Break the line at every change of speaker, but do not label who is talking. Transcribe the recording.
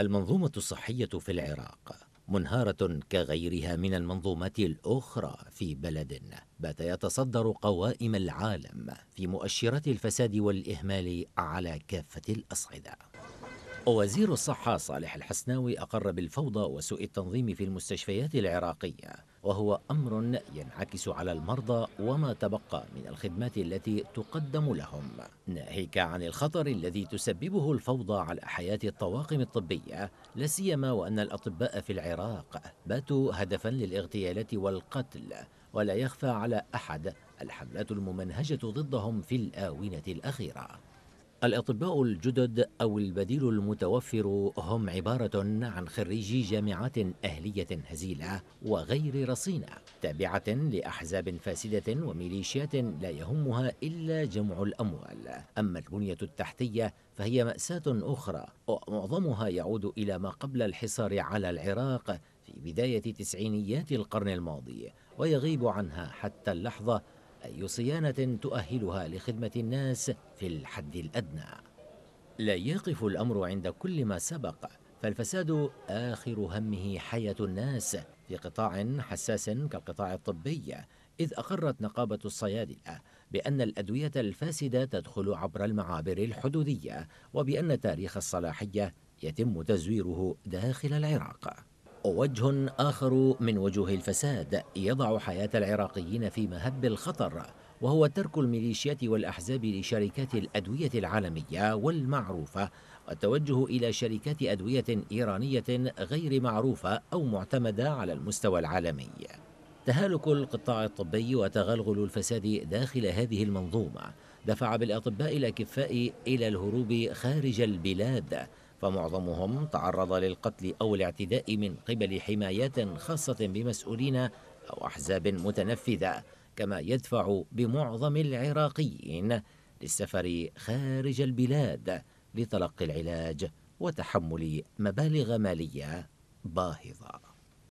المنظومة الصحية في العراق منهارة كغيرها من المنظومات الأخرى في بلد بات يتصدر قوائم العالم في مؤشرات الفساد والإهمال على كافة الأصعدة وزير الصحة صالح الحسناوي أقر بالفوضى وسوء التنظيم في المستشفيات العراقية وهو أمر ينعكس على المرضى وما تبقى من الخدمات التي تقدم لهم ناهيك عن الخطر الذي تسببه الفوضى على حياة الطواقم الطبية لا سيما وأن الأطباء في العراق باتوا هدفا للاغتيالات والقتل ولا يخفى على أحد الحملات الممنهجة ضدهم في الآونة الأخيرة الأطباء الجدد أو البديل المتوفر هم عبارة عن خريجي جامعات أهلية هزيلة وغير رصينة تابعة لأحزاب فاسدة وميليشيات لا يهمها إلا جمع الأموال أما البنية التحتية فهي مأساة أخرى ومعظمها يعود إلى ما قبل الحصار على العراق في بداية تسعينيات القرن الماضي ويغيب عنها حتى اللحظة أي صيانة تؤهلها لخدمة الناس في الحد الأدنى لا يقف الأمر عند كل ما سبق فالفساد آخر همه حياة الناس في قطاع حساس كالقطاع الطبي إذ أقرت نقابة الصيادلة بأن الأدوية الفاسدة تدخل عبر المعابر الحدودية وبأن تاريخ الصلاحية يتم تزويره داخل العراق وجه آخر من وجوه الفساد يضع حياة العراقيين في مهب الخطر وهو ترك الميليشيات والأحزاب لشركات الأدوية العالمية والمعروفة والتوجه إلى شركات أدوية إيرانية غير معروفة أو معتمدة على المستوى العالمي تهالك القطاع الطبي وتغلغل الفساد داخل هذه المنظومة دفع بالأطباء الأكفاء إلى الهروب خارج البلاد فمعظمهم تعرض للقتل أو الاعتداء من قبل حمايات خاصة بمسؤولين أو أحزاب متنفذة كما يدفع بمعظم العراقيين للسفر خارج البلاد لتلقي العلاج وتحمل مبالغ مالية باهظة